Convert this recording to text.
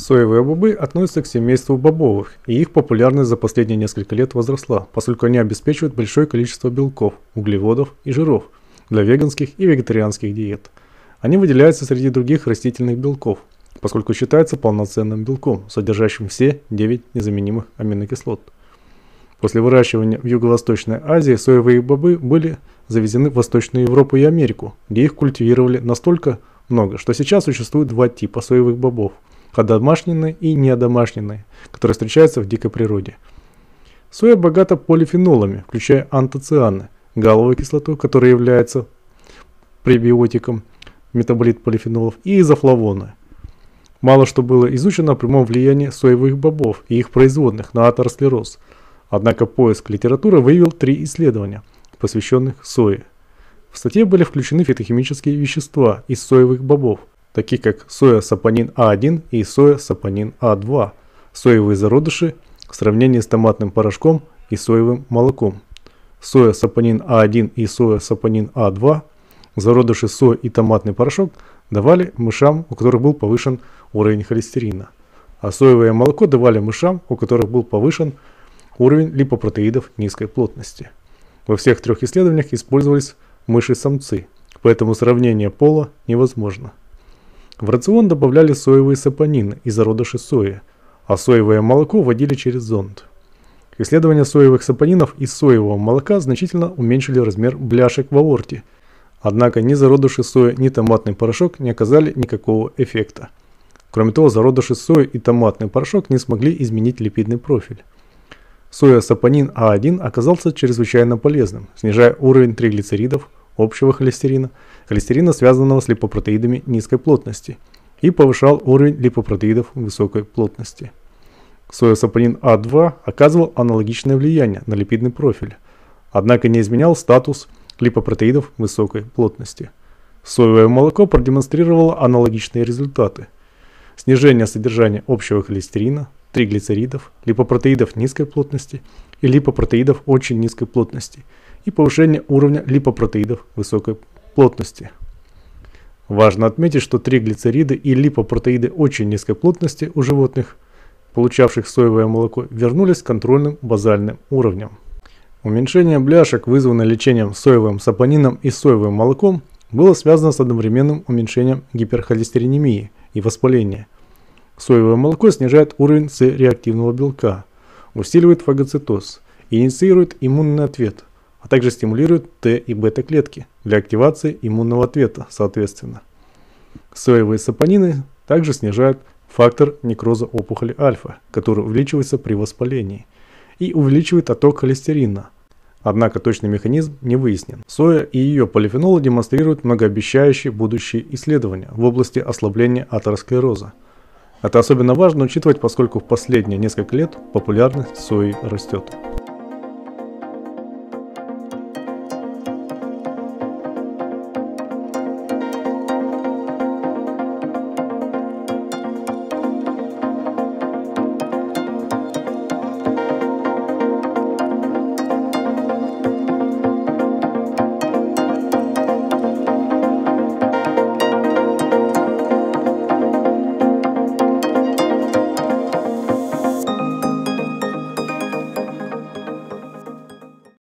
Соевые бобы относятся к семейству бобовых, и их популярность за последние несколько лет возросла, поскольку они обеспечивают большое количество белков, углеводов и жиров для веганских и вегетарианских диет. Они выделяются среди других растительных белков, поскольку считаются полноценным белком, содержащим все 9 незаменимых аминокислот. После выращивания в Юго-Восточной Азии соевые бобы были завезены в Восточную Европу и Америку, где их культивировали настолько много, что сейчас существует два типа соевых бобов – одомашненные и неодомашненные, которые встречаются в дикой природе. Соя богата полифенолами, включая антоцианы, галовую кислоту, которая является пребиотиком, метаболит полифенолов, и изофлавоны. Мало что было изучено о прямом влиянии соевых бобов и их производных на атеросклероз. Однако поиск литературы выявил три исследования, посвященных сое. В статье были включены фитохимические вещества из соевых бобов, Такие как соя-сапонин А1 и соя-сапонин А2, соевые зародыши в сравнении с томатным порошком и соевым молоком, соя-сапонин А1 и соя-сапонин А2, зародыши сои и томатный порошок давали мышам, у которых был повышен уровень холестерина, а соевое молоко давали мышам, у которых был повышен уровень липопротеидов низкой плотности. Во всех трех исследованиях использовались мыши-самцы, поэтому сравнение пола невозможно. В рацион добавляли соевые сапонины из зародыши сои, а соевое молоко водили через зонд. Исследования соевых сапонинов и соевого молока значительно уменьшили размер бляшек в аорте. Однако ни зародыши сои, ни томатный порошок не оказали никакого эффекта. Кроме того, зародыши сои и томатный порошок не смогли изменить липидный профиль. Соя сапонин А1 оказался чрезвычайно полезным, снижая уровень триглицеридов – общего холестерина, холестерина, связанного с липопротеидами низкой плотности, и повышал уровень липопротеидов высокой плотности. Соя-сапонин А2 оказывал аналогичное влияние на липидный профиль, однако не изменял статус липопротеидов высокой плотности. Соевое молоко продемонстрировало аналогичные результаты. Снижение содержания общего холестерина – триглицеридов, липопротеидов низкой плотности и липопротеидов очень низкой плотности и повышение уровня липопротеидов высокой плотности. Важно отметить, что триглицериды и липопротеиды очень низкой плотности у животных, получавших соевое молоко, вернулись к контрольным базальным уровням. Уменьшение бляшек, вызванное лечением соевым сапонином и соевым молоком, было связано с одновременным уменьшением гиперхолестеринемии и воспаления – Соевое молоко снижает уровень С-реактивного белка, усиливает фагоцитоз, инициирует иммунный ответ, а также стимулирует Т и бета-клетки для активации иммунного ответа, соответственно. Соевые сапонины также снижают фактор некроза опухоли альфа, который увеличивается при воспалении, и увеличивает отток холестерина. Однако точный механизм не выяснен. Соя и ее полифенолы демонстрируют многообещающие будущие исследования в области ослабления атеросклероза – это особенно важно учитывать, поскольку в последние несколько лет популярность сои растет.